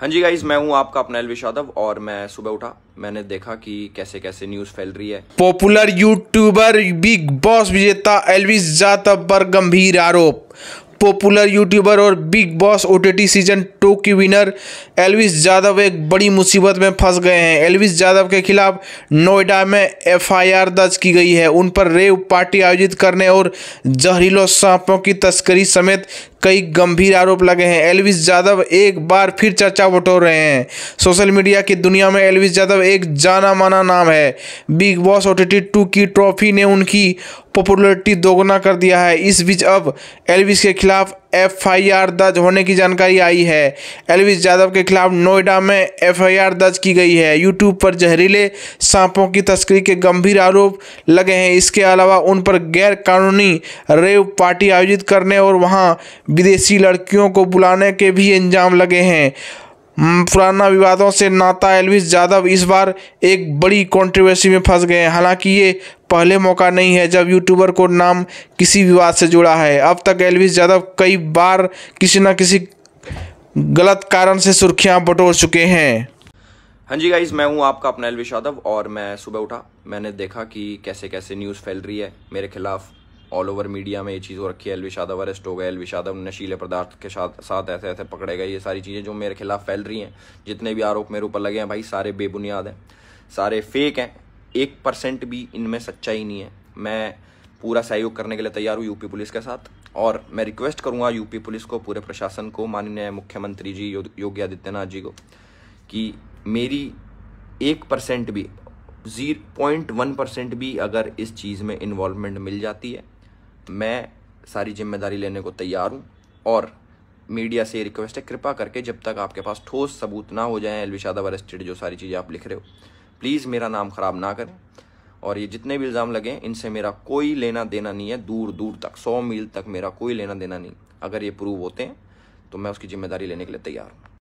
हाँ जी गाइज मैं हूँ आपका अपना एलविश यादव और मैं सुबह उठा मैंने देखा कि कैसे कैसे न्यूज फैल रही है पॉपुलर यूट्यूबर बिग बॉस विजेता एलविश यादव पर गंभीर आरोप पॉपुलर यूट्यूबर और Bigg Boss OTT season two की विनर एलविस यादव एक बड़ी मुसीबत में फंस गए हैं एलविस यादव के खिलाफ नोएडा में एफआईआर दर्ज की गई है उन पर रेव पार्टी आयोजित करने और जहरीलों सांपों की तस्करी समेत कई गंभीर आरोप लगे हैं एलविस यादव एक बार फिर चर्चा बटोर रहे हैं सोशल मीडिया की दुनिया में एलविस यादव एक जाना माना नाम है Bigg Boss OTT two की ट्रॉफी ने उनकी पॉपुलरिटी दोगुना कर दिया है इस बीच अब एलविस के खिलाफ एफआईआर दर्ज होने की जानकारी आई है एलविस यादव के खिलाफ नोएडा में एफआईआर दर्ज की गई है यूट्यूब पर जहरीले सांपों की तस्करी के गंभीर आरोप लगे हैं इसके अलावा उन पर गैर कानूनी रेव पार्टी आयोजित करने और वहां विदेशी लड़कियों को बुलाने के भी इंजाम लगे हैं हम्म, पुराना विवादों से नाता एलविस यादव इस बार एक बड़ी कंट्रोवर्सी में फंस गए हैं हालांकि ये पहले मौका नहीं है जब यूट्यूबर को नाम किसी विवाद से जुड़ा है अब तक एलविस यादव कई बार किसी न किसी गलत कारण से सुर्खियां बटोर चुके हैं हाँ जी गाइज मैं हूँ आपका अपना एलविस यादव और मैं सुबह उठा मैंने देखा कि कैसे कैसे न्यूज़ फैल रही है मेरे खिलाफ़ ऑल ओवर मीडिया में ये चीज़ हो रखी है एलविश यादव अरेस्ट हो गए एलविश यादव नशीले पदार्थ के साथ साथ ऐसे ऐसे पकड़े गए ये सारी चीज़ें जो मेरे खिलाफ फैल रही हैं जितने भी आरोप मेरे ऊपर लगे हैं भाई सारे बेबुनियाद हैं सारे फेक हैं एक परसेंट भी इनमें सच्चाई नहीं है मैं पूरा सहयोग करने के लिए तैयार हूँ यूपी पुलिस के साथ और मैं रिक्वेस्ट करूँगा यूपी पुलिस को पूरे प्रशासन को माननीय मुख्यमंत्री जी योगी आदित्यनाथ जी को कि मेरी एक परसेंट भी जीरो पॉइंट वन परसेंट भी अगर इस चीज़ में इन्वॉल्वमेंट मिल जाती है मैं सारी जिम्मेदारी लेने को तैयार हूँ और मीडिया से रिक्वेस्ट है कृपा करके जब तक आपके पास ठोस सबूत ना हो जाए अलविशादा अरेस्टेड जो सारी चीज़ें आप लिख रहे हो प्लीज़ मेरा नाम ख़राब ना करें और ये जितने भी इल्ज़ाम लगे इनसे मेरा कोई लेना देना नहीं है दूर दूर तक सौ मील तक मेरा कोई लेना देना नहीं अगर ये प्रूव होते हैं तो मैं उसकी जिम्मेदारी लेने के लिए तैयार हूँ